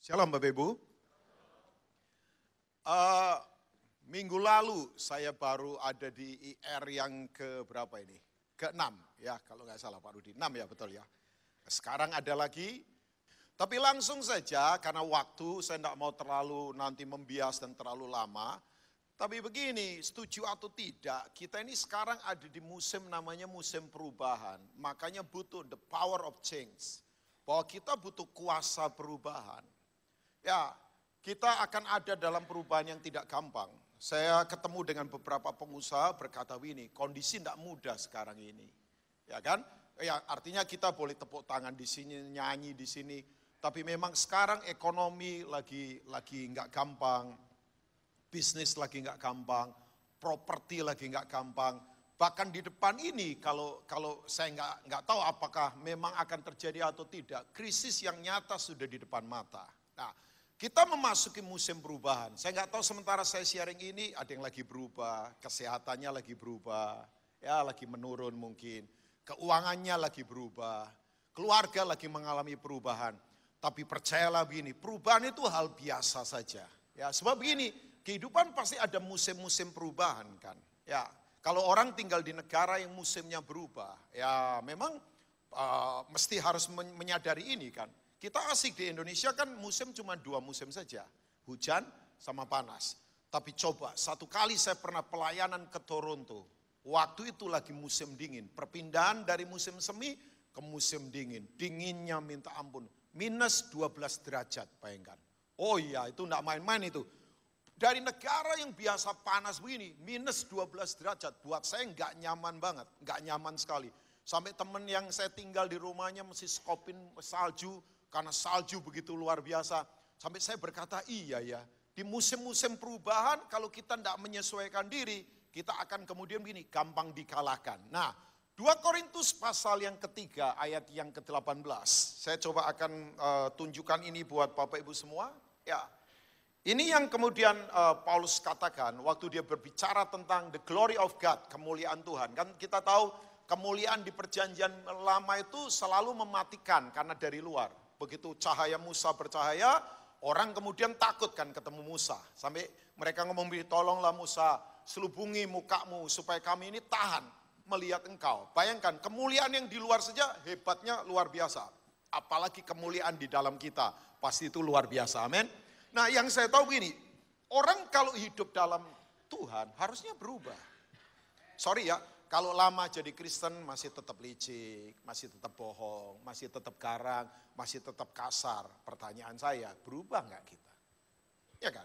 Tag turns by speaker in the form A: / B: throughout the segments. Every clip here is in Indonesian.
A: Shalom Bapak Ibu. Uh, minggu lalu saya baru ada di IR yang ke berapa ini? Ke-6 ya kalau nggak salah Pak Rudi. Enam ya betul ya. Sekarang ada lagi. Tapi langsung saja karena waktu saya tidak mau terlalu nanti membias dan terlalu lama. Tapi begini, setuju atau tidak, kita ini sekarang ada di musim namanya musim perubahan. Makanya butuh the power of change. Bahwa kita butuh kuasa perubahan. Ya, kita akan ada dalam perubahan yang tidak gampang. Saya ketemu dengan beberapa pengusaha berkata ini, kondisi tidak mudah sekarang ini. Ya kan? Ya, artinya kita boleh tepuk tangan di sini, nyanyi di sini. Tapi memang sekarang ekonomi lagi lagi nggak gampang, bisnis lagi nggak gampang, properti lagi nggak gampang. Bahkan di depan ini kalau kalau saya nggak nggak tahu apakah memang akan terjadi atau tidak, krisis yang nyata sudah di depan mata. Nah, kita memasuki musim perubahan. Saya nggak tahu sementara saya sharing ini ada yang lagi berubah, kesehatannya lagi berubah, ya lagi menurun mungkin, keuangannya lagi berubah, keluarga lagi mengalami perubahan. Tapi percayalah begini, perubahan itu hal biasa saja. Ya, sebab begini, kehidupan pasti ada musim-musim perubahan kan. Ya, kalau orang tinggal di negara yang musimnya berubah, ya memang uh, mesti harus menyadari ini kan. Kita asik di Indonesia kan musim cuma dua musim saja. Hujan sama panas. Tapi coba, satu kali saya pernah pelayanan ke Toronto. Waktu itu lagi musim dingin. Perpindahan dari musim semi ke musim dingin. Dinginnya minta ampun. Minus 12 derajat, bayangkan. Oh iya, itu enggak main-main itu. Dari negara yang biasa panas begini, minus 12 derajat. Buat saya nggak nyaman banget, enggak nyaman sekali. Sampai temen yang saya tinggal di rumahnya mesti skopin salju, karena salju begitu luar biasa. Sampai saya berkata, iya ya, di musim-musim perubahan kalau kita tidak menyesuaikan diri, kita akan kemudian begini, gampang dikalahkan. Nah, 2 Korintus pasal yang ketiga ayat yang ke-18. Saya coba akan uh, tunjukkan ini buat Bapak Ibu semua. Ya, ini yang kemudian uh, Paulus katakan waktu dia berbicara tentang the glory of God, kemuliaan Tuhan. Kan kita tahu kemuliaan di perjanjian lama itu selalu mematikan karena dari luar. Begitu cahaya Musa bercahaya, orang kemudian takut kan ketemu Musa. Sampai mereka ngomong, tolonglah Musa, selubungi mukamu supaya kami ini tahan melihat engkau. Bayangkan kemuliaan yang di luar saja hebatnya luar biasa. Apalagi kemuliaan di dalam kita. Pasti itu luar biasa, amin. Nah yang saya tahu gini, orang kalau hidup dalam Tuhan harusnya berubah. Sorry ya, kalau lama jadi Kristen masih tetap licik, masih tetap bohong, masih tetap garang, masih tetap kasar. Pertanyaan saya, berubah nggak kita? Ya kan?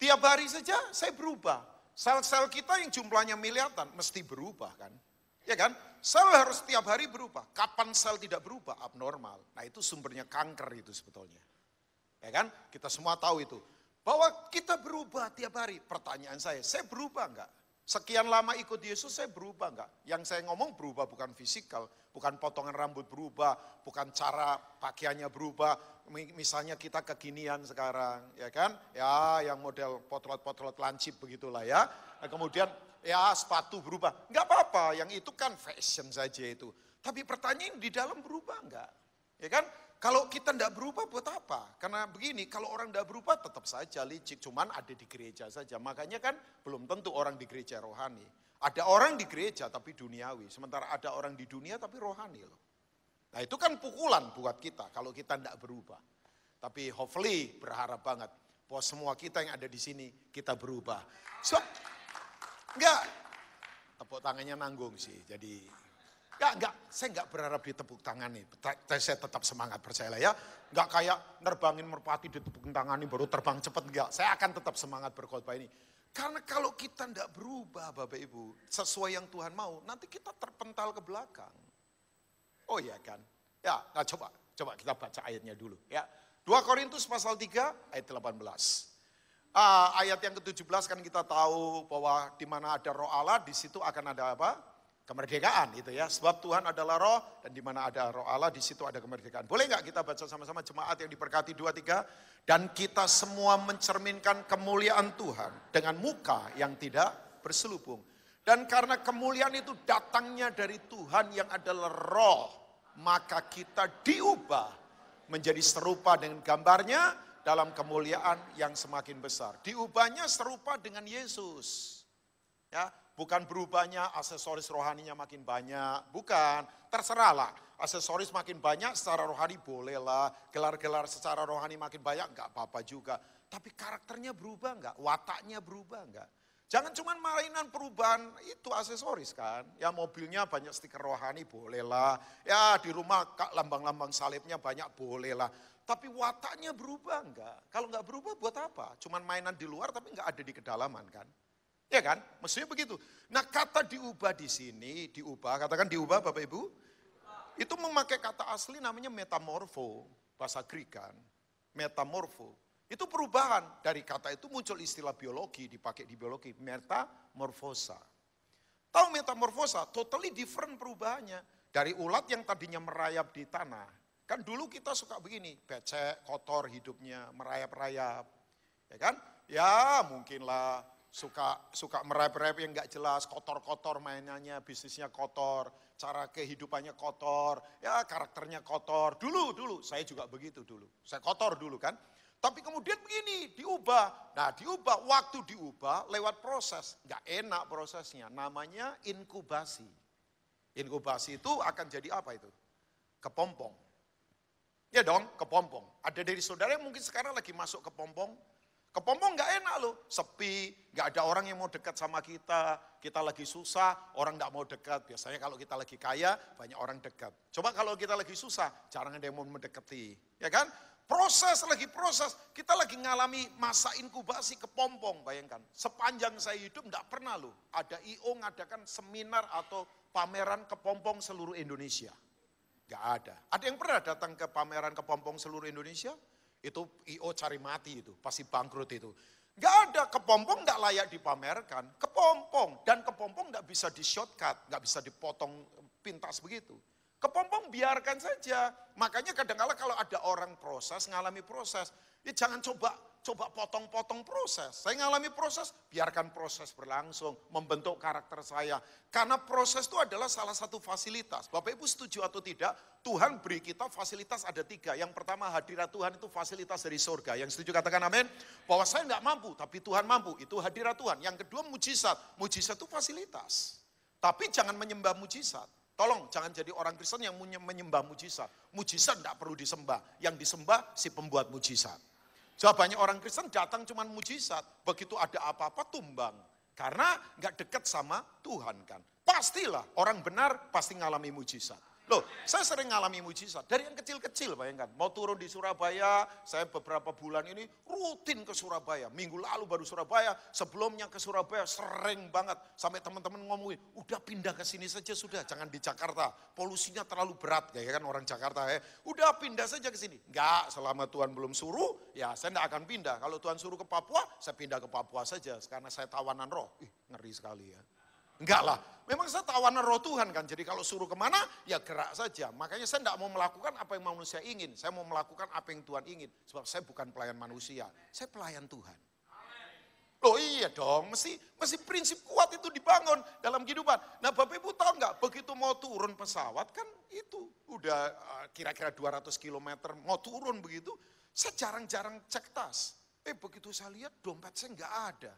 A: Tiap hari saja saya berubah. Sel-sel kita yang jumlahnya miliaran mesti berubah kan? Ya kan? Sel harus tiap hari berubah. Kapan sel tidak berubah? Abnormal. Nah itu sumbernya kanker itu sebetulnya. Ya kan? Kita semua tahu itu. Bahwa kita berubah tiap hari. Pertanyaan saya, saya berubah enggak? Sekian lama ikut Yesus saya berubah enggak? Yang saya ngomong berubah bukan fisikal, bukan potongan rambut berubah, bukan cara pakaiannya berubah. Misalnya kita kekinian sekarang, ya kan? Ya, yang model potlot-potlot lancip begitulah ya. Nah, kemudian ya sepatu berubah. Enggak apa-apa, yang itu kan fashion saja itu. Tapi pertanyaan di dalam berubah enggak? Ya kan? Kalau kita tidak berubah buat apa? Karena begini, kalau orang tidak berubah tetap saja licik. Cuman ada di gereja saja. Makanya kan belum tentu orang di gereja rohani. Ada orang di gereja tapi duniawi. Sementara ada orang di dunia tapi rohani loh. Nah itu kan pukulan buat kita kalau kita tidak berubah. Tapi hopefully berharap banget bahwa semua kita yang ada di sini kita berubah. So, enggak, tepuk tangannya nanggung sih. Jadi Enggak, ya, enggak. Saya enggak berharap ditepuk tangani. Saya tetap semangat, percayalah ya. Enggak kayak nerbangin merpati ditepuk nih baru terbang cepat. Enggak, saya akan tetap semangat berkhotbah ini. Karena kalau kita enggak berubah Bapak Ibu, sesuai yang Tuhan mau, nanti kita terpental ke belakang. Oh iya kan? Ya, nah coba, coba kita baca ayatnya dulu ya. 2 Korintus pasal 3 ayat 18. Ah, ayat yang ke-17 kan kita tahu bahwa di mana ada roh Allah, di situ akan ada apa? kemerdekaan itu ya. Sebab Tuhan adalah roh dan di mana ada roh Allah di situ ada kemerdekaan. Boleh nggak kita baca sama-sama jemaat yang diberkati tiga dan kita semua mencerminkan kemuliaan Tuhan dengan muka yang tidak berselubung. Dan karena kemuliaan itu datangnya dari Tuhan yang adalah roh, maka kita diubah menjadi serupa dengan gambarnya dalam kemuliaan yang semakin besar. Diubahnya serupa dengan Yesus. Ya, Bukan berubahnya aksesoris rohaninya makin banyak, bukan. Terserahlah, aksesoris makin banyak secara rohani bolehlah, gelar-gelar secara rohani makin banyak enggak apa-apa juga. Tapi karakternya berubah enggak, wataknya berubah enggak. Jangan cuma mainan perubahan itu aksesoris kan. Ya mobilnya banyak stiker rohani bolehlah. Ya di rumah kak lambang-lambang salibnya banyak bolehlah. Tapi wataknya berubah enggak? Kalau enggak berubah buat apa? Cuman mainan di luar tapi enggak ada di kedalaman kan. Ya kan? Mestinya begitu. Nah kata diubah di sini, diubah, katakan diubah Bapak Ibu. Itu memakai kata asli namanya metamorfo, bahasa Greek kan. Metamorfo. Itu perubahan. Dari kata itu muncul istilah biologi, dipakai di biologi, metamorfosa. Tahu metamorfosa? Totally different perubahannya. Dari ulat yang tadinya merayap di tanah. Kan dulu kita suka begini, becek, kotor hidupnya, merayap-rayap. Ya kan? Ya mungkinlah suka suka merep-rep yang nggak jelas, kotor-kotor mainannya, bisnisnya kotor, cara kehidupannya kotor, ya karakternya kotor. Dulu, dulu, saya juga begitu dulu. Saya kotor dulu kan. Tapi kemudian begini, diubah. Nah diubah, waktu diubah lewat proses. Nggak enak prosesnya, namanya inkubasi. Inkubasi itu akan jadi apa itu? Kepompong. Ya dong, kepompong. Ada dari saudara yang mungkin sekarang lagi masuk kepompong, Kepompong nggak enak loh, sepi, nggak ada orang yang mau dekat sama kita. Kita lagi susah, orang nggak mau dekat. Biasanya kalau kita lagi kaya, banyak orang dekat. Coba kalau kita lagi susah, jarang ada yang mau mendekati, ya kan? Proses lagi proses, kita lagi ngalami masa inkubasi kepompong, bayangkan. Sepanjang saya hidup nggak pernah loh, ada IO ngadakan seminar atau pameran kepompong seluruh Indonesia. Nggak ada. Ada yang pernah datang ke pameran kepompong seluruh Indonesia? Itu IO cari mati itu, pasti bangkrut itu. Gak ada kepompong gak layak dipamerkan. Kepompong dan kepompong gak bisa di shortcut, gak bisa dipotong pintas begitu. Kepompong biarkan saja. Makanya kadang -kadang kalau ada orang proses, ngalami proses, ya jangan coba coba potong-potong proses. Saya ngalami proses, biarkan proses berlangsung, membentuk karakter saya. Karena proses itu adalah salah satu fasilitas. Bapak Ibu setuju atau tidak, Tuhan beri kita fasilitas ada tiga. Yang pertama hadirat Tuhan itu fasilitas dari surga. Yang setuju katakan amin. Bahwa saya nggak mampu, tapi Tuhan mampu. Itu hadirat Tuhan. Yang kedua mujizat. Mujizat itu fasilitas. Tapi jangan menyembah mujizat. Tolong jangan jadi orang Kristen yang menyembah mujizat. Mujizat tidak perlu disembah. Yang disembah si pembuat mujizat. Jawabannya orang Kristen datang cuma mujizat. Begitu ada apa-apa tumbang. Karena nggak dekat sama Tuhan kan. Pastilah orang benar pasti ngalami mujizat. Loh, saya sering ngalami mujizat. Dari yang kecil-kecil bayangkan. Mau turun di Surabaya, saya beberapa bulan ini rutin ke Surabaya. Minggu lalu baru Surabaya, sebelumnya ke Surabaya sering banget. Sampai teman-teman ngomongin, udah pindah ke sini saja sudah, jangan di Jakarta. Polusinya terlalu berat, ya, ya kan orang Jakarta ya. Udah pindah saja ke sini. Enggak, selama Tuhan belum suruh, ya saya enggak akan pindah. Kalau Tuhan suruh ke Papua, saya pindah ke Papua saja. Karena saya tawanan roh. Ih, ngeri sekali ya. Enggak lah. Memang saya tawanan roh Tuhan kan. Jadi kalau suruh kemana, ya gerak saja. Makanya saya tidak mau melakukan apa yang manusia ingin. Saya mau melakukan apa yang Tuhan ingin. Sebab saya bukan pelayan manusia. Saya pelayan Tuhan. Loh iya dong, mesti, mesti prinsip kuat itu dibangun dalam kehidupan. Nah Bapak Ibu tahu nggak, begitu mau turun pesawat kan itu. Udah eh, kira-kira 200 km mau turun begitu, saya jarang-jarang cek tas. Eh begitu saya lihat dompet saya enggak ada.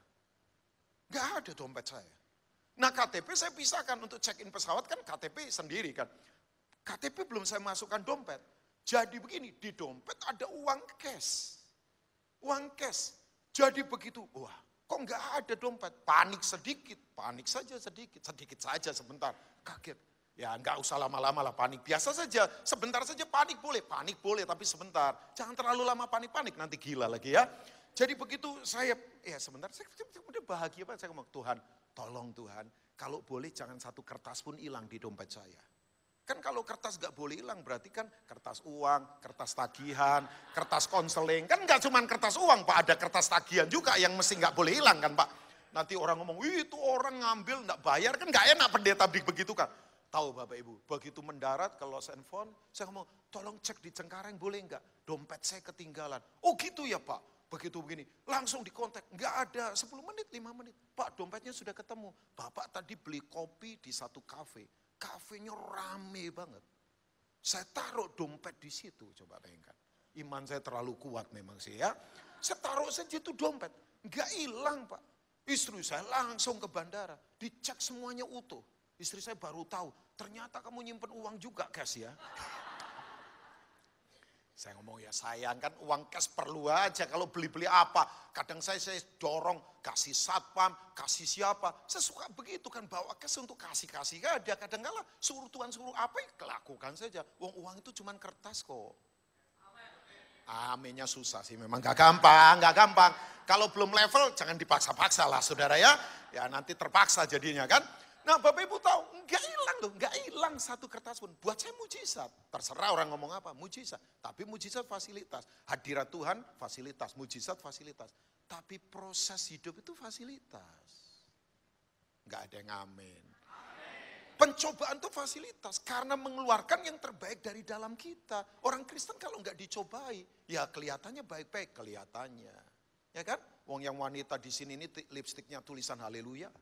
A: Enggak ada dompet saya. Nah KTP saya pisahkan untuk check-in pesawat kan KTP sendiri kan. KTP belum saya masukkan dompet. Jadi begini, di dompet ada uang cash. Uang cash. Jadi begitu, wah kok nggak ada dompet? Panik sedikit, panik saja sedikit, sedikit saja sebentar. Kaget, Ya nggak usah lama-lama lah panik. Biasa saja, sebentar saja panik boleh. Panik boleh tapi sebentar. Jangan terlalu lama panik-panik nanti gila lagi ya. Jadi begitu saya, ya sebentar, saya kemudian bahagia banget. Saya ngomong, Tuhan Tolong Tuhan, kalau boleh jangan satu kertas pun hilang di dompet saya. Kan kalau kertas gak boleh hilang berarti kan kertas uang, kertas tagihan, kertas konseling. Kan gak cuman kertas uang Pak, ada kertas tagihan juga yang mesti gak boleh hilang kan Pak. Nanti orang ngomong, wih itu orang ngambil gak bayar kan gak enak pendeta begitu kan. Tahu Bapak Ibu, begitu mendarat ke Los Angeles, saya ngomong, tolong cek di Cengkareng boleh gak? Dompet saya ketinggalan. Oh gitu ya Pak begitu begini, langsung dikontak. Nggak ada 10 menit, 5 menit. Pak dompetnya sudah ketemu. Bapak tadi beli kopi di satu kafe. Kafenya rame banget. Saya taruh dompet di situ, coba bayangkan. Iman saya terlalu kuat memang sih ya. Saya taruh saja itu dompet. Nggak hilang pak. Istri saya langsung ke bandara. Dicek semuanya utuh. Istri saya baru tahu, ternyata kamu nyimpen uang juga guys ya. Saya ngomong ya sayang kan uang cash perlu aja kalau beli-beli apa. Kadang saya, saya dorong kasih satpam, kasih siapa. Saya suka begitu kan bawa cash untuk kasih-kasih gak ada. Kadang kala suruh Tuhan suruh apa ya lakukan saja. Uang uang itu cuma kertas kok. Aminnya susah sih memang gak gampang, gak gampang. Kalau belum level jangan dipaksa-paksa lah saudara ya. Ya nanti terpaksa jadinya kan. Nah Bapak Ibu tahu, nggak hilang loh, nggak hilang satu kertas pun. Buat saya mujizat, terserah orang ngomong apa, mujizat. Tapi mujizat fasilitas, hadirat Tuhan fasilitas, mujizat fasilitas. Tapi proses hidup itu fasilitas. Nggak ada yang amin. Pencobaan itu fasilitas karena mengeluarkan yang terbaik dari dalam kita. Orang Kristen kalau nggak dicobai, ya kelihatannya baik-baik kelihatannya. Ya kan? Wong yang wanita di sini ini lipstiknya tulisan haleluya.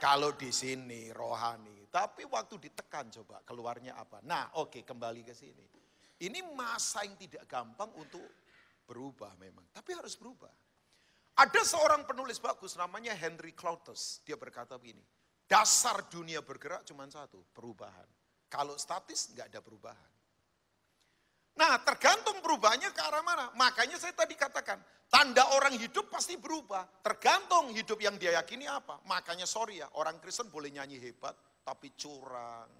A: Kalau di sini rohani, tapi waktu ditekan coba keluarnya apa? Nah, oke okay, kembali ke sini. Ini masa yang tidak gampang untuk berubah memang, tapi harus berubah. Ada seorang penulis bagus namanya Henry Cloutus. Dia berkata begini, dasar dunia bergerak cuma satu, perubahan. Kalau statis nggak ada perubahan. Nah tergantung perubahannya ke arah mana. Makanya saya tadi katakan, tanda orang hidup pasti berubah. Tergantung hidup yang dia yakini apa. Makanya sorry ya, orang Kristen boleh nyanyi hebat, tapi curang,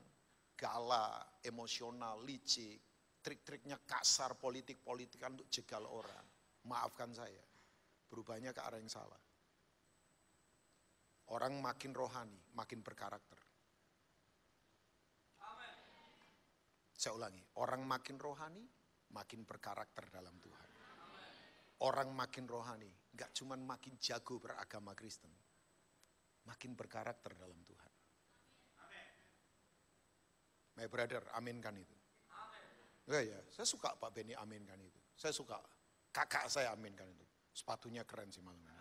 A: galak, emosional, licik. Trik-triknya kasar, politik-politikan untuk jegal orang. Maafkan saya, berubahnya ke arah yang salah. Orang makin rohani, makin berkarakter. Saya ulangi, orang makin rohani, makin berkarakter dalam Tuhan. Orang makin rohani, gak cuman makin jago beragama Kristen, makin berkarakter dalam Tuhan. My brother, aminkan itu. Ya, ya, saya suka Pak Benny aminkan itu. Saya suka kakak saya aminkan itu. Sepatunya keren sih malam ini.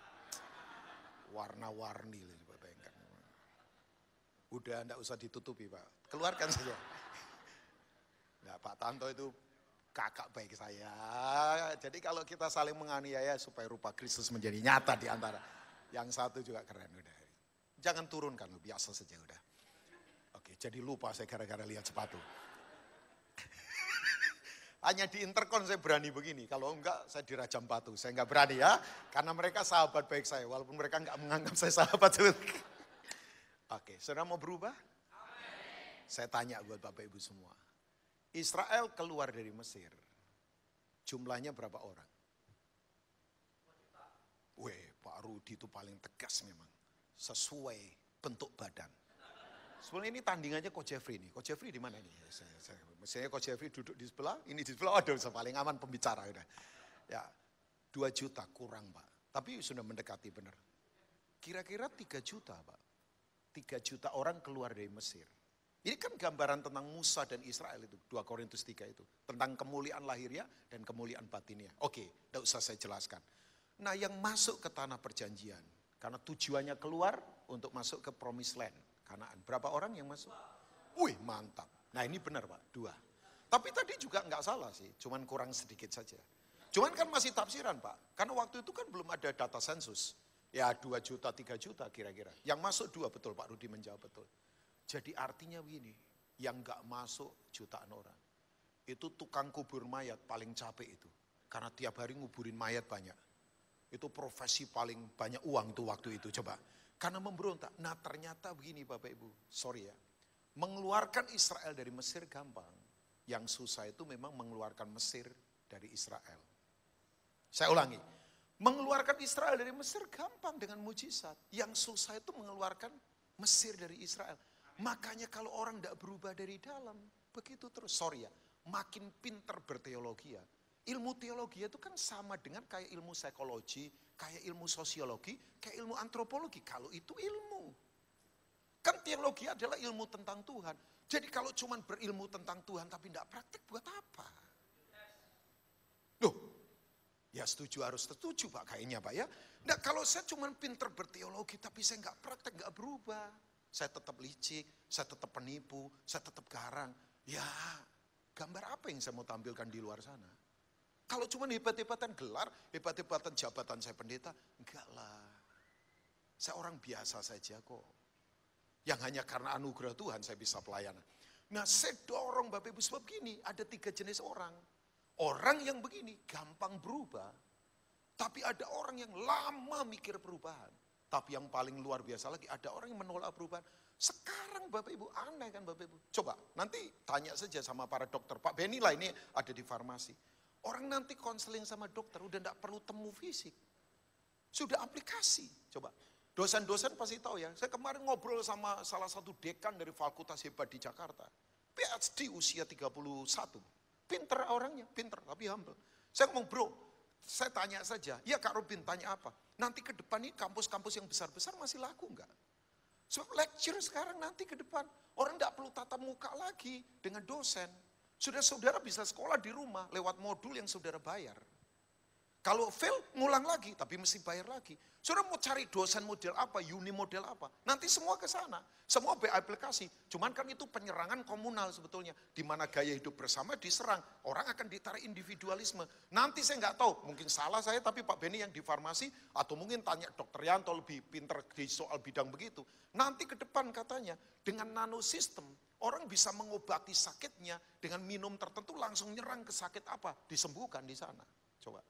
A: Warna-warni, coba bayangkan. Udah, enggak usah ditutupi Pak. Keluarkan saja. Nah, Pak Tanto itu kakak baik saya. Jadi kalau kita saling menganiaya supaya rupa Kristus menjadi nyata di antara. Yang satu juga keren udah. Jangan turunkan, biasa saja udah. Oke, jadi lupa saya gara-gara lihat sepatu. Hanya di interkon saya berani begini. Kalau enggak saya dirajam batu. Saya enggak berani ya. Karena mereka sahabat baik saya. Walaupun mereka enggak menganggap saya sahabat. Oke, saudara mau berubah? Amen. Saya tanya buat Bapak Ibu semua. Israel keluar dari Mesir. Jumlahnya berapa orang? Weh, Pak Rudi itu paling tegas memang. Sesuai bentuk badan. Sebenarnya ini tandingannya Ko Jeffrey nih. Ko Jeffrey di mana nih? Ya, saya, saya, misalnya Ko Jeffrey duduk di sebelah, ini di sebelah. Aduh, saya paling aman pembicara udah. Ya, dua juta kurang Pak. Tapi sudah mendekati benar. Kira-kira 3 juta Pak. Tiga juta orang keluar dari Mesir. Ini kan gambaran tentang Musa dan Israel itu, 2 Korintus 3 itu. Tentang kemuliaan lahirnya dan kemuliaan batinnya. Oke, tidak usah saya jelaskan. Nah yang masuk ke tanah perjanjian, karena tujuannya keluar untuk masuk ke promised land. Kanaan. Berapa orang yang masuk? Wih mantap. Nah ini benar Pak, dua. Tapi tadi juga nggak salah sih, cuman kurang sedikit saja. Cuman kan masih tafsiran Pak, karena waktu itu kan belum ada data sensus. Ya 2 juta, 3 juta kira-kira. Yang masuk dua betul Pak Rudi menjawab betul. Jadi artinya begini, yang gak masuk jutaan orang. Itu tukang kubur mayat paling capek itu. Karena tiap hari nguburin mayat banyak. Itu profesi paling banyak uang tuh waktu itu coba. Karena memberontak. Nah ternyata begini Bapak Ibu, sorry ya. Mengeluarkan Israel dari Mesir gampang. Yang susah itu memang mengeluarkan Mesir dari Israel. Saya ulangi, mengeluarkan Israel dari Mesir gampang dengan mujizat. Yang susah itu mengeluarkan Mesir dari Israel. Makanya kalau orang tidak berubah dari dalam, begitu terus. Sorry ya, makin pinter berteologi ya. Ilmu teologi itu kan sama dengan kayak ilmu psikologi, kayak ilmu sosiologi, kayak ilmu antropologi. Kalau itu ilmu. Kan teologi adalah ilmu tentang Tuhan. Jadi kalau cuma berilmu tentang Tuhan tapi tidak praktik buat apa? Loh, ya setuju harus setuju Pak kayaknya Pak ya. Nah kalau saya cuma pinter berteologi tapi saya nggak praktek, nggak berubah. Saya tetap licik, saya tetap penipu, saya tetap garang. Ya, gambar apa yang saya mau tampilkan di luar sana? Kalau cuma hebat-hebatan gelar, hebat-hebatan jabatan saya pendeta, enggak lah. Saya orang biasa saja kok. Yang hanya karena anugerah Tuhan saya bisa pelayanan. Nah saya dorong Bapak Ibu sebab gini, ada tiga jenis orang. Orang yang begini gampang berubah, tapi ada orang yang lama mikir perubahan. Tapi yang paling luar biasa lagi ada orang yang menolak perubahan. Sekarang Bapak Ibu aneh kan Bapak Ibu. Coba nanti tanya saja sama para dokter. Pak Benny lah ini ada di farmasi. Orang nanti konseling sama dokter udah tidak perlu temu fisik. Sudah aplikasi. Coba dosen-dosen pasti tahu ya. Saya kemarin ngobrol sama salah satu dekan dari fakultas hebat di Jakarta. PhD usia 31. Pinter orangnya, pinter tapi humble. Saya ngomong bro, saya tanya saja. Ya Kak Robin tanya apa? Nanti ke depan ini kampus-kampus yang besar-besar masih laku enggak? Sebab lecture sekarang nanti ke depan orang enggak perlu tatap muka lagi dengan dosen. Sudah saudara bisa sekolah di rumah lewat modul yang saudara bayar. Kalau fail, ngulang lagi, tapi mesti bayar lagi. Saudara mau cari dosen model apa, uni model apa, nanti semua ke sana. Semua aplikasi. Cuman kan itu penyerangan komunal sebetulnya. Di mana gaya hidup bersama diserang, orang akan ditarik individualisme. Nanti saya nggak tahu, mungkin salah saya, tapi Pak Beni yang di farmasi, atau mungkin tanya dokter Yanto lebih pinter di soal bidang begitu. Nanti ke depan katanya, dengan nanosistem, orang bisa mengobati sakitnya dengan minum tertentu langsung nyerang ke sakit apa, disembuhkan di sana. Coba.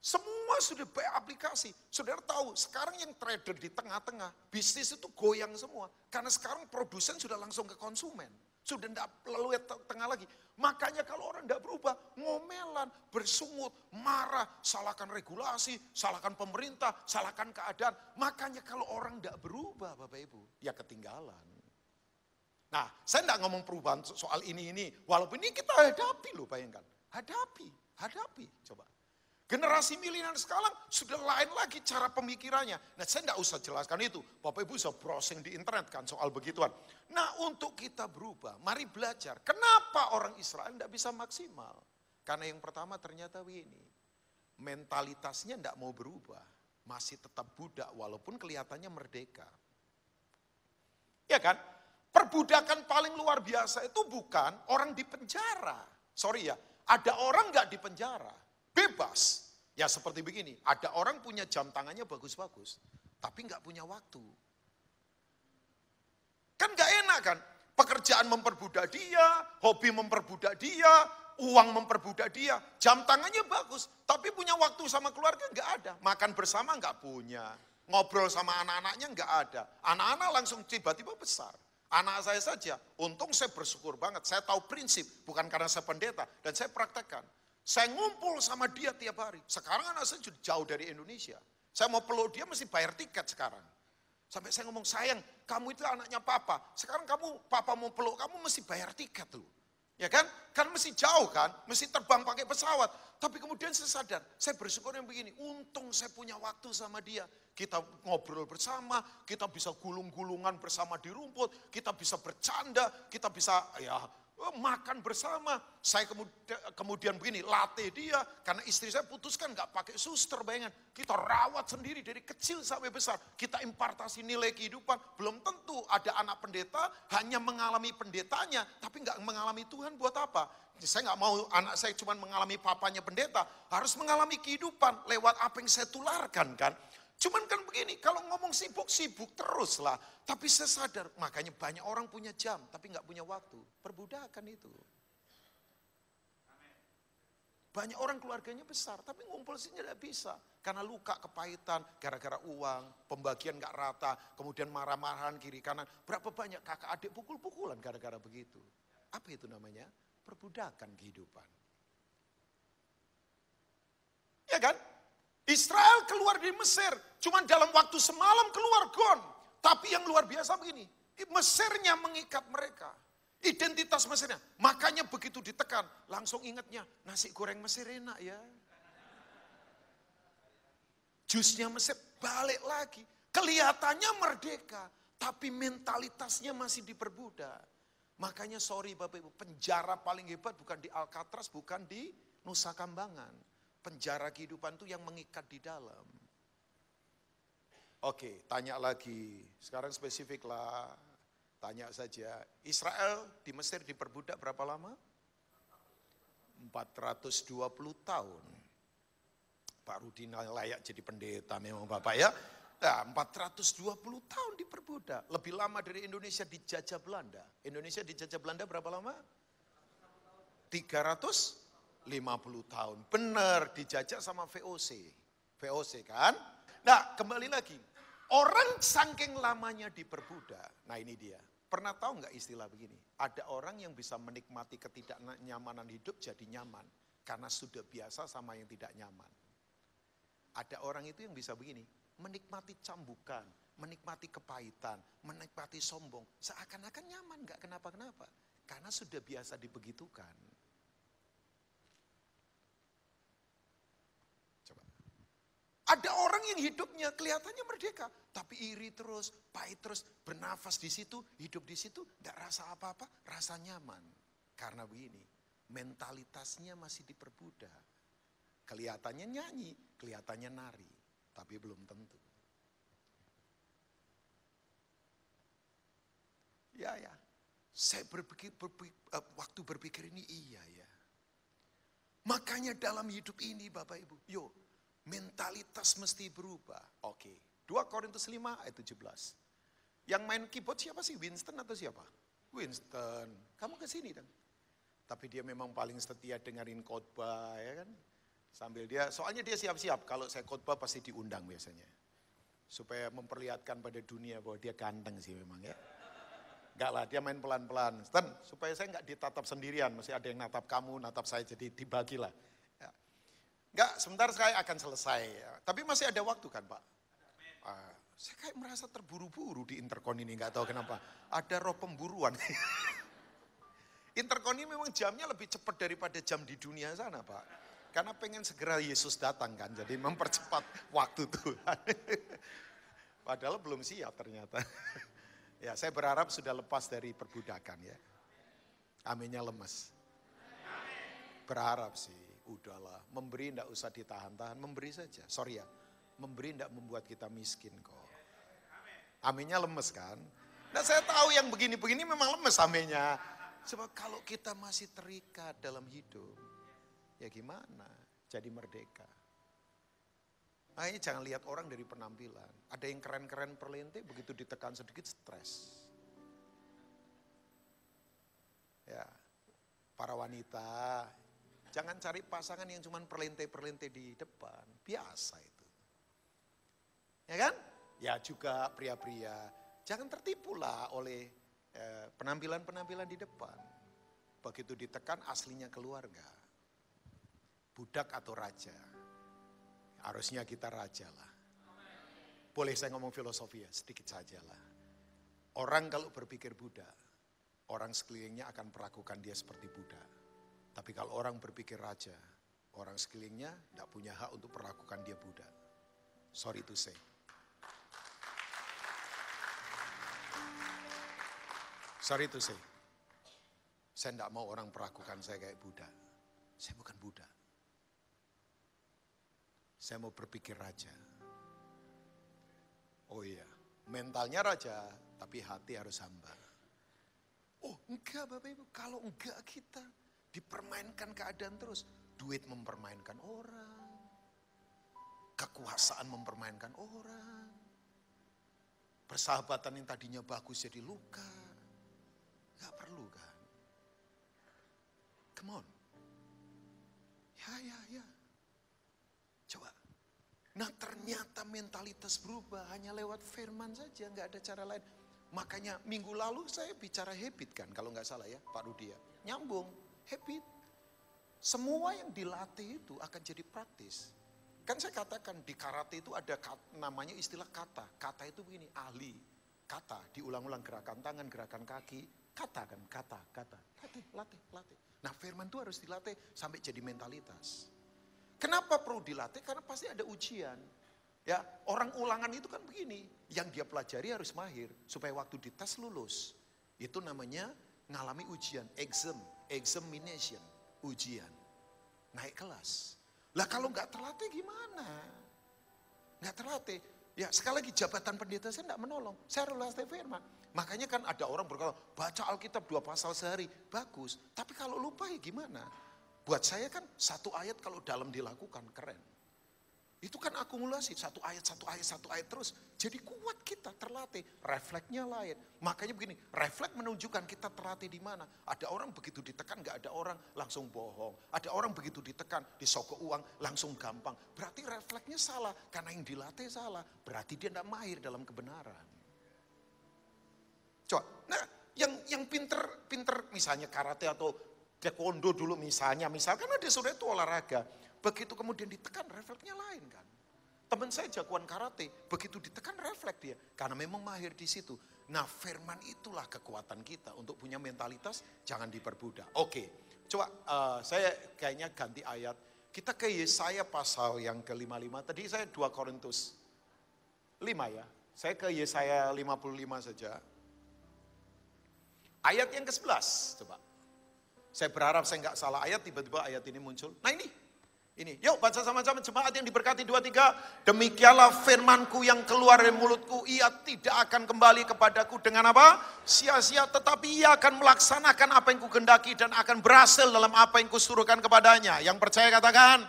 A: Semua sudah baik aplikasi. Saudara tahu, sekarang yang trader di tengah-tengah, bisnis itu goyang semua. Karena sekarang produsen sudah langsung ke konsumen. Sudah tidak lalu tengah lagi. Makanya kalau orang tidak berubah, ngomelan, bersungut, marah, salahkan regulasi, salahkan pemerintah, salahkan keadaan. Makanya kalau orang tidak berubah Bapak Ibu, ya ketinggalan. Nah, saya tidak ngomong perubahan soal ini-ini. Walaupun ini kita hadapi loh, bayangkan. Hadapi, hadapi. Coba. Generasi milenial sekarang sudah lain lagi cara pemikirannya. Nah saya tidak usah jelaskan itu. Bapak Ibu bisa browsing di internet kan soal begituan. Nah untuk kita berubah, mari belajar. Kenapa orang Israel tidak bisa maksimal? Karena yang pertama ternyata ini. Mentalitasnya tidak mau berubah. Masih tetap budak walaupun kelihatannya merdeka. Ya kan? Perbudakan paling luar biasa itu bukan orang di penjara. Sorry ya, ada orang nggak di penjara bebas. Ya seperti begini, ada orang punya jam tangannya bagus-bagus, tapi nggak punya waktu. Kan nggak enak kan? Pekerjaan memperbudak dia, hobi memperbudak dia, uang memperbudak dia. Jam tangannya bagus, tapi punya waktu sama keluarga nggak ada. Makan bersama nggak punya. Ngobrol sama anak-anaknya nggak ada. Anak-anak langsung tiba-tiba besar. Anak saya saja, untung saya bersyukur banget. Saya tahu prinsip, bukan karena saya pendeta. Dan saya praktekkan. Saya ngumpul sama dia tiap hari. Sekarang anak saya jauh dari Indonesia. Saya mau peluk dia mesti bayar tiket sekarang. Sampai saya ngomong, sayang kamu itu anaknya papa. Sekarang kamu, papa mau peluk kamu mesti bayar tiket loh. Ya kan? Kan mesti jauh kan? Mesti terbang pakai pesawat. Tapi kemudian saya sadar, saya bersyukur yang begini. Untung saya punya waktu sama dia. Kita ngobrol bersama, kita bisa gulung-gulungan bersama di rumput. Kita bisa bercanda, kita bisa ya Oh, makan bersama. Saya kemudian, kemudian begini, latih dia. Karena istri saya putuskan nggak pakai suster, bayangan. Kita rawat sendiri dari kecil sampai besar. Kita impartasi nilai kehidupan. Belum tentu ada anak pendeta hanya mengalami pendetanya, tapi nggak mengalami Tuhan buat apa? Saya nggak mau anak saya cuma mengalami papanya pendeta, harus mengalami kehidupan lewat apa yang saya tularkan kan. Cuman kan begini, kalau ngomong sibuk, sibuk terus lah, Tapi sesadar makanya banyak orang punya jam, tapi nggak punya waktu. Perbudakan itu. Banyak orang keluarganya besar, tapi ngumpul sini tidak bisa. Karena luka, kepahitan, gara-gara uang, pembagian nggak rata, kemudian marah-marahan kiri kanan. Berapa banyak kakak adik pukul-pukulan gara-gara begitu. Apa itu namanya? Perbudakan kehidupan. Ya kan? Israel keluar dari Mesir, Cuman dalam waktu semalam keluar gon. Tapi yang luar biasa begini, Mesirnya mengikat mereka. Identitas Mesirnya. Makanya begitu ditekan, langsung ingatnya, nasi goreng Mesir enak ya. Jusnya Mesir balik lagi. Kelihatannya merdeka, tapi mentalitasnya masih diperbudak. Makanya sorry Bapak Ibu, penjara paling hebat bukan di Alcatraz, bukan di Nusa Kambangan. Penjara kehidupan itu yang mengikat di dalam. Oke, tanya lagi. Sekarang spesifik lah. Tanya saja. Israel di Mesir diperbudak berapa lama? 420 tahun. Pak Rudi layak jadi pendeta memang Bapak ya. Nah, 420 tahun diperbudak. Lebih lama dari Indonesia dijajah Belanda. Indonesia dijajah Belanda berapa lama? 350 tahun. Benar dijajah sama VOC. VOC kan? Nah, kembali lagi. Orang saking lamanya diperbudak. Nah ini dia. Pernah tahu nggak istilah begini? Ada orang yang bisa menikmati ketidaknyamanan hidup jadi nyaman. Karena sudah biasa sama yang tidak nyaman. Ada orang itu yang bisa begini. Menikmati cambukan, menikmati kepahitan, menikmati sombong. Seakan-akan nyaman, nggak kenapa-kenapa. Karena sudah biasa dibegitukan. Ada orang yang hidupnya kelihatannya merdeka, tapi iri terus, pahit terus, bernafas di situ, hidup di situ, tidak rasa apa-apa, rasa nyaman. Karena begini, mentalitasnya masih diperbudak. Kelihatannya nyanyi, kelihatannya nari, tapi belum tentu. Ya, ya. Saya berpikir, berpikir eh, waktu berpikir ini iya ya. Makanya dalam hidup ini Bapak Ibu, yuk Mentalitas mesti berubah. Oke. Okay. 2 Korintus 5 ayat 17. Yang main keyboard siapa sih? Winston atau siapa? Winston. Kamu ke sini kan? Tapi dia memang paling setia dengerin khotbah ya kan. Sambil dia, soalnya dia siap-siap. Kalau saya khotbah pasti diundang biasanya. Supaya memperlihatkan pada dunia bahwa dia ganteng sih memang ya. Enggak lah, dia main pelan-pelan. Stan, supaya saya enggak ditatap sendirian. Masih ada yang natap kamu, natap saya, jadi dibagilah. Enggak, sebentar saya akan selesai. Tapi masih ada waktu kan Pak? Uh, saya kayak merasa terburu-buru di interkon ini, nggak tahu kenapa. Ada roh pemburuan. interkon ini memang jamnya lebih cepat daripada jam di dunia sana Pak. Karena pengen segera Yesus datang kan, jadi mempercepat waktu Tuhan. Padahal belum siap ternyata. ya, saya berharap sudah lepas dari perbudakan ya. Aminnya lemes. Berharap sih udahlah, memberi tidak usah ditahan-tahan, memberi saja. Sorry ya, memberi tidak membuat kita miskin kok. Aminnya lemes kan? Nah saya tahu yang begini-begini memang lemes aminnya. Sebab kalau kita masih terikat dalam hidup, ya gimana? Jadi merdeka. Makanya jangan lihat orang dari penampilan. Ada yang keren-keren perlintik begitu ditekan sedikit stres. Ya, para wanita Jangan cari pasangan yang cuma perlente-perlente di depan. Biasa itu. Ya kan? Ya juga pria-pria. Jangan tertipulah oleh eh, penampilan-penampilan di depan. Begitu ditekan aslinya keluarga. Budak atau raja. Harusnya kita raja lah. Boleh saya ngomong filosofi ya, sedikit saja lah. Orang kalau berpikir budak, orang sekelilingnya akan perlakukan dia seperti budak. Tapi kalau orang berpikir raja, orang sekelilingnya tidak punya hak untuk perlakukan dia Buddha. Sorry to say. Sorry to say. Saya tidak mau orang perlakukan saya kayak Buddha. Saya bukan Buddha. Saya mau berpikir raja. Oh iya, mentalnya raja, tapi hati harus hamba. Oh enggak Bapak Ibu, kalau enggak kita Dipermainkan keadaan terus. Duit mempermainkan orang. Kekuasaan mempermainkan orang. Persahabatan yang tadinya bagus jadi luka. Gak perlu kan. Come on. Ya, ya, ya. Coba. Nah ternyata mentalitas berubah hanya lewat firman saja. Nggak ada cara lain. Makanya minggu lalu saya bicara habit kan kalau nggak salah ya Pak Rudi ya. Nyambung. Happy, Semua yang dilatih itu akan jadi praktis. Kan saya katakan di karate itu ada namanya istilah kata. Kata itu begini, ahli. Kata, diulang-ulang gerakan tangan, gerakan kaki. Kata kan, kata, kata. Latih, latih, latih. Nah firman itu harus dilatih sampai jadi mentalitas. Kenapa perlu dilatih? Karena pasti ada ujian. Ya, orang ulangan itu kan begini, yang dia pelajari harus mahir supaya waktu dites lulus. Itu namanya ngalami ujian, exam, examination, ujian, naik kelas. Lah kalau nggak terlatih gimana? Nggak terlatih. Ya sekali lagi jabatan pendeta saya nggak menolong. Saya rela latih firman. Makanya kan ada orang berkata, baca Alkitab dua pasal sehari. Bagus. Tapi kalau lupa ya gimana? Buat saya kan satu ayat kalau dalam dilakukan keren. Itu kan akumulasi, satu ayat, satu ayat, satu ayat terus. Jadi kuat kita, terlatih. Refleksnya lain. Makanya begini, refleks menunjukkan kita terlatih di mana. Ada orang begitu ditekan, gak ada orang langsung bohong. Ada orang begitu ditekan, disokok uang, langsung gampang. Berarti refleksnya salah, karena yang dilatih salah. Berarti dia gak mahir dalam kebenaran. Coba, nah yang yang pinter, pinter misalnya karate atau taekwondo dulu misalnya. Misalkan ada sudah itu olahraga Begitu kemudian ditekan, refleksnya lain kan. Teman saya jagoan karate, begitu ditekan refleks dia. Karena memang mahir di situ. Nah firman itulah kekuatan kita untuk punya mentalitas jangan diperbudak. Oke, coba uh, saya kayaknya ganti ayat. Kita ke Yesaya pasal yang ke-55. Tadi saya dua Korintus 5 ya. Saya ke Yesaya 55 saja. Ayat yang ke-11 coba. Saya berharap saya nggak salah ayat, tiba-tiba ayat ini muncul. Nah ini ini, yuk baca sama-sama jemaat yang diberkati dua tiga. Demikianlah firmanku yang keluar dari mulutku, ia tidak akan kembali kepadaku dengan apa? Sia-sia, tetapi ia akan melaksanakan apa yang kugendaki dan akan berhasil dalam apa yang kusuruhkan kepadanya. Yang percaya katakan,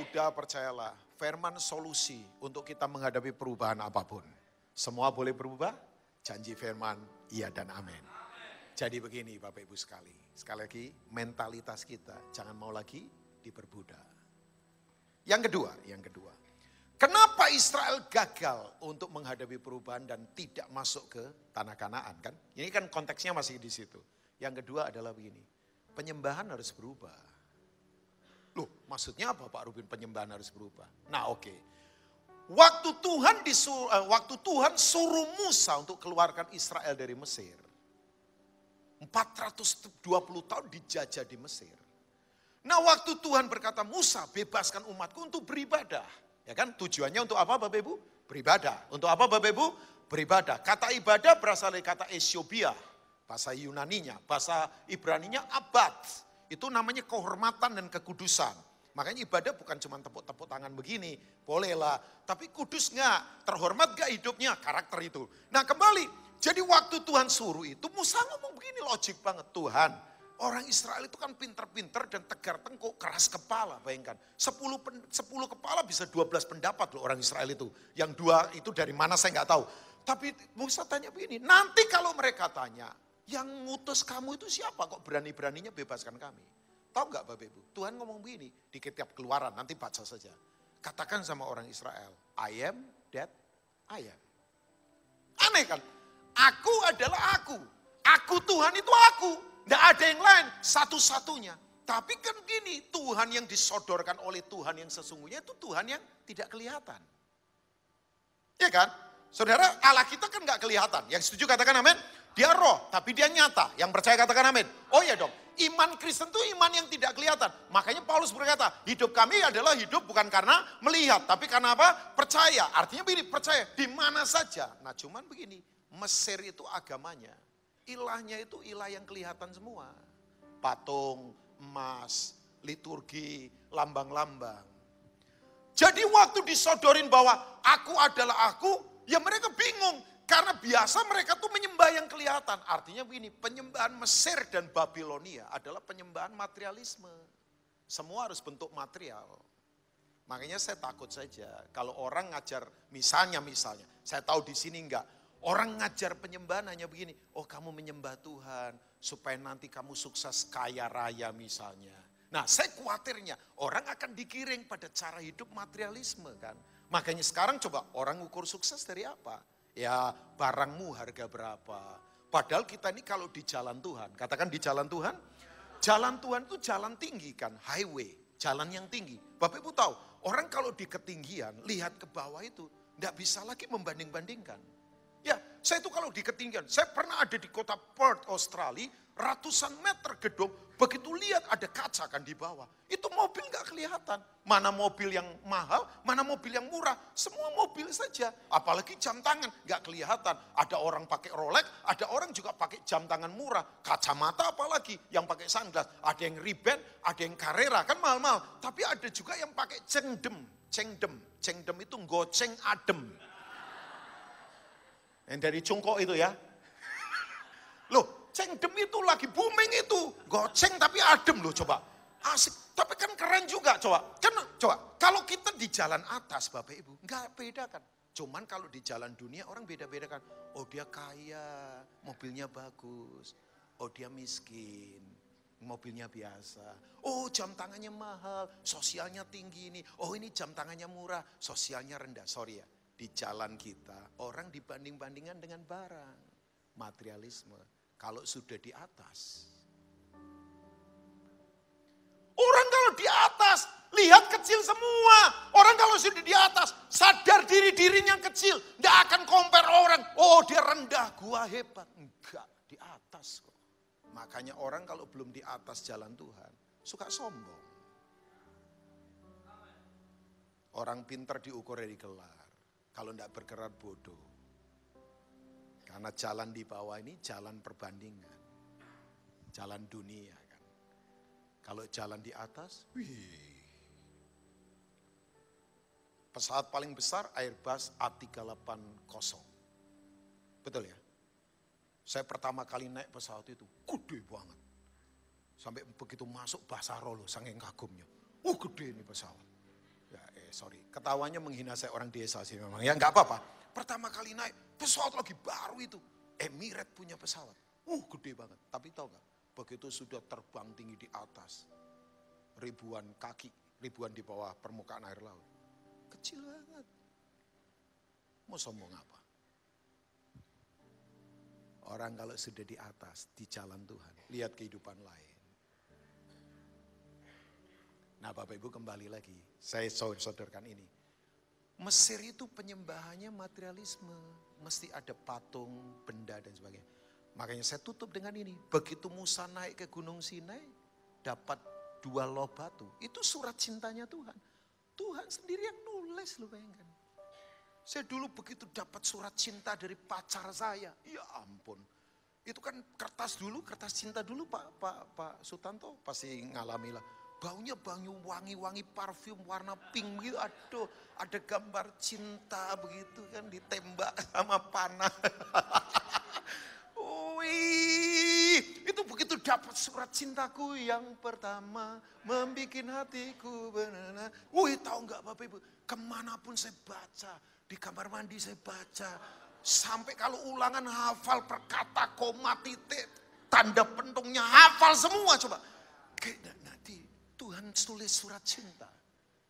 A: udah percayalah, firman solusi untuk kita menghadapi perubahan apapun. Semua boleh berubah, janji firman, iya dan amin. Jadi begini Bapak Ibu sekali, sekali lagi mentalitas kita jangan mau lagi diperbudak. Yang kedua, yang kedua. Kenapa Israel gagal untuk menghadapi perubahan dan tidak masuk ke tanah Kanaan kan? Ini kan konteksnya masih di situ. Yang kedua adalah begini, penyembahan harus berubah. Loh, maksudnya apa Pak Rubin penyembahan harus berubah? Nah, oke. Okay. Waktu Tuhan disuruh, eh, waktu Tuhan suruh Musa untuk keluarkan Israel dari Mesir. 420 tahun dijajah di Mesir. Nah waktu Tuhan berkata Musa bebaskan umatku untuk beribadah. Ya kan tujuannya untuk apa Bapak Ibu? Beribadah. Untuk apa Bapak Ibu? Beribadah. Kata ibadah berasal dari kata esiobia. Bahasa Yunaninya, bahasa Ibraninya abad. Itu namanya kehormatan dan kekudusan. Makanya ibadah bukan cuma tepuk-tepuk tangan begini, bolehlah. Tapi kudus nggak, terhormat gak hidupnya, karakter itu. Nah kembali, jadi waktu Tuhan suruh itu, Musa ngomong begini logik banget. Tuhan, Orang Israel itu kan pinter-pinter dan tegar tengkuk, keras kepala, bayangkan. sepuluh pen, sepuluh kepala bisa dua belas pendapat loh orang Israel itu. Yang dua itu dari mana saya nggak tahu. Tapi Musa tanya begini, nanti kalau mereka tanya, yang ngutus kamu itu siapa kok berani-beraninya bebaskan kami? Tahu nggak Bapak Ibu? Tuhan ngomong begini di setiap keluaran, nanti baca saja. Katakan sama orang Israel, I am that I am. Aneh kan? Aku adalah aku. Aku Tuhan itu aku. Tidak ada yang lain. Satu-satunya. Tapi kan gini, Tuhan yang disodorkan oleh Tuhan yang sesungguhnya itu Tuhan yang tidak kelihatan. Iya kan? Saudara, Allah kita kan nggak kelihatan. Yang setuju katakan amin. Dia roh, tapi dia nyata. Yang percaya katakan amin. Oh iya dong, iman Kristen itu iman yang tidak kelihatan. Makanya Paulus berkata, hidup kami adalah hidup bukan karena melihat, tapi karena apa? Percaya. Artinya begini, percaya di mana saja. Nah cuman begini, Mesir itu agamanya Ilahnya itu ilah yang kelihatan semua. Patung, emas, liturgi, lambang-lambang. Jadi waktu disodorin bahwa aku adalah aku, ya mereka bingung. Karena biasa mereka tuh menyembah yang kelihatan. Artinya begini, penyembahan Mesir dan Babilonia adalah penyembahan materialisme. Semua harus bentuk material. Makanya saya takut saja kalau orang ngajar misalnya misalnya, saya tahu di sini enggak, Orang ngajar penyembahan hanya begini, oh kamu menyembah Tuhan supaya nanti kamu sukses kaya raya misalnya. Nah saya khawatirnya orang akan dikiring pada cara hidup materialisme kan. Makanya sekarang coba orang ukur sukses dari apa? Ya barangmu harga berapa? Padahal kita ini kalau di jalan Tuhan, katakan di jalan Tuhan, jalan Tuhan itu jalan tinggi kan, highway, jalan yang tinggi. Bapak Ibu tahu, orang kalau di ketinggian, lihat ke bawah itu, tidak bisa lagi membanding-bandingkan. Saya itu kalau di ketinggian, saya pernah ada di kota Perth, Australia, ratusan meter gedung, begitu lihat ada kaca kan di bawah. Itu mobil nggak kelihatan. Mana mobil yang mahal, mana mobil yang murah. Semua mobil saja. Apalagi jam tangan nggak kelihatan. Ada orang pakai Rolex, ada orang juga pakai jam tangan murah. Kacamata apalagi yang pakai sandal. Ada yang riben, ada yang karera, kan mahal-mahal. Tapi ada juga yang pakai cengdem, cengdem. Cengdem itu goceng adem. Yang dari cungkok itu ya. Loh, cengdem itu lagi booming itu. Goceng tapi adem loh coba. Asik. Tapi kan keren juga coba. Kan coba. Kalau kita di jalan atas Bapak Ibu, nggak beda kan. Cuman kalau di jalan dunia orang beda-beda kan. Oh dia kaya, mobilnya bagus. Oh dia miskin, mobilnya biasa. Oh jam tangannya mahal, sosialnya tinggi ini. Oh ini jam tangannya murah, sosialnya rendah. Sorry ya, di jalan kita, orang dibanding-bandingkan dengan barang. Materialisme. Kalau sudah di atas. Orang kalau di atas, lihat kecil semua. Orang kalau sudah di atas, sadar diri dirinya kecil. Tidak akan compare orang. Oh dia rendah, gua hebat. Enggak, di atas kok. Makanya orang kalau belum di atas jalan Tuhan, suka sombong. Orang pintar diukur dari gelar. Kalau tidak bergerak bodoh. Karena jalan di bawah ini jalan perbandingan. Jalan dunia kan. Kalau jalan di atas, Pesawat paling besar Airbus A380. Betul ya? Saya pertama kali naik pesawat itu, gede banget. Sampai begitu masuk basah rolo, sangking kagumnya. Oh gede ini pesawat sorry, ketawanya menghina saya orang desa sih memang. Ya nggak apa-apa. Pertama kali naik, pesawat lagi baru itu. Emirat punya pesawat. Uh, gede banget. Tapi tahu nggak? Begitu sudah terbang tinggi di atas, ribuan kaki, ribuan di bawah permukaan air laut. Kecil banget. Mau sombong apa? Orang kalau sudah di atas, di jalan Tuhan, lihat kehidupan lain. Nah Bapak Ibu kembali lagi, saya sodorkan ini. Mesir itu penyembahannya materialisme. Mesti ada patung, benda dan sebagainya. Makanya saya tutup dengan ini. Begitu Musa naik ke Gunung Sinai, dapat dua loh batu. Itu surat cintanya Tuhan. Tuhan sendiri yang nulis lu bayangkan. Saya dulu begitu dapat surat cinta dari pacar saya. Ya ampun. Itu kan kertas dulu, kertas cinta dulu Pak Pak Pak Sutanto pasti ngalami lah baunya banyu wangi-wangi parfum warna pink gitu, Aduh, ada gambar cinta begitu kan ditembak sama panah. Wih, itu begitu dapat surat cintaku yang pertama membuat hatiku benar. Wih, tahu nggak Bapak Ibu? Kemanapun saya baca, di kamar mandi saya baca, sampai kalau ulangan hafal perkata koma titik tanda pentungnya hafal semua coba. Tuhan tulis surat cinta.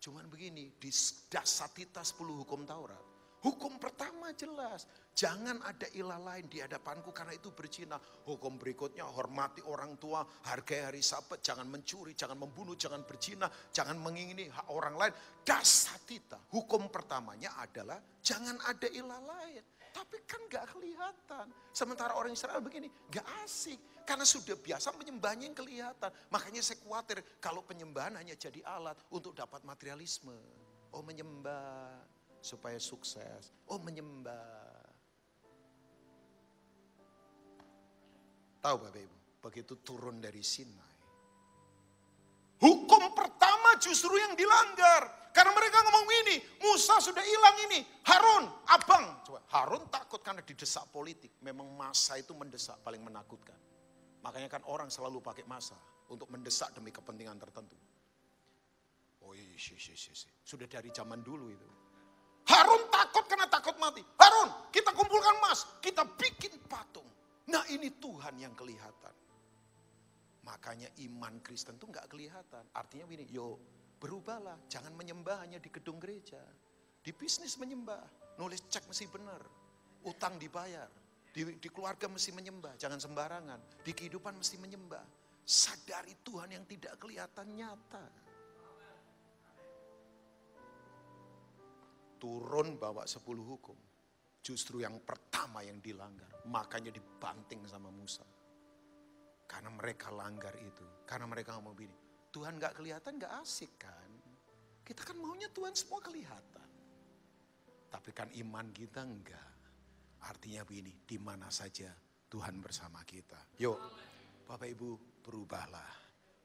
A: Cuman begini, di dasatita 10 hukum Taurat. Hukum pertama jelas, jangan ada ilah lain di hadapanku karena itu berzina. Hukum berikutnya, hormati orang tua, hargai hari sabat, jangan mencuri, jangan membunuh, jangan berzina, jangan mengingini hak orang lain. Dasatita, hukum pertamanya adalah jangan ada ilah lain. Tapi kan gak kelihatan. Sementara orang Israel begini, gak asik. Karena sudah biasa penyembahnya yang kelihatan. Makanya saya khawatir kalau penyembahan hanya jadi alat untuk dapat materialisme. Oh menyembah supaya sukses. Oh menyembah. Tahu Bapak Ibu, begitu turun dari Sinai. Hukum pertama justru yang dilanggar karena mereka ngomong ini, Musa sudah hilang ini, Harun, abang. Coba, Harun takut karena didesak politik. Memang masa itu mendesak paling menakutkan. Makanya kan orang selalu pakai masa untuk mendesak demi kepentingan tertentu. Oh iya, iya, iya, iya. iya. Sudah dari zaman dulu itu. Harun takut karena takut mati. Harun, kita kumpulkan emas, kita bikin patung. Nah ini Tuhan yang kelihatan. Makanya iman Kristen itu nggak kelihatan. Artinya begini, yo Berubahlah, jangan menyembah hanya di gedung gereja. Di bisnis menyembah, nulis cek mesti benar, utang dibayar. Di, di keluarga mesti menyembah, jangan sembarangan. Di kehidupan mesti menyembah. Sadari Tuhan yang tidak kelihatan nyata. Turun bawa sepuluh hukum. Justru yang pertama yang dilanggar. Makanya dibanting sama Musa. Karena mereka langgar itu. Karena mereka ngomong begini, Tuhan gak kelihatan gak asik kan. Kita kan maunya Tuhan semua kelihatan. Tapi kan iman kita enggak. Artinya begini, di mana saja Tuhan bersama kita. Yuk, Bapak Ibu berubahlah.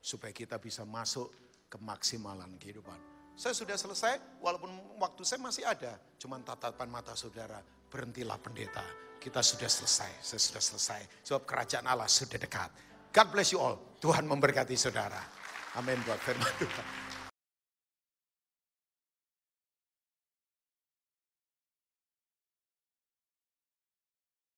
A: Supaya kita bisa masuk ke maksimalan kehidupan. Saya sudah selesai, walaupun waktu saya masih ada. Cuman tatapan mata saudara, berhentilah pendeta. Kita sudah selesai, saya sudah selesai. Sebab kerajaan Allah sudah dekat. God bless you all. Tuhan memberkati saudara. Amén, Duarte, hermano.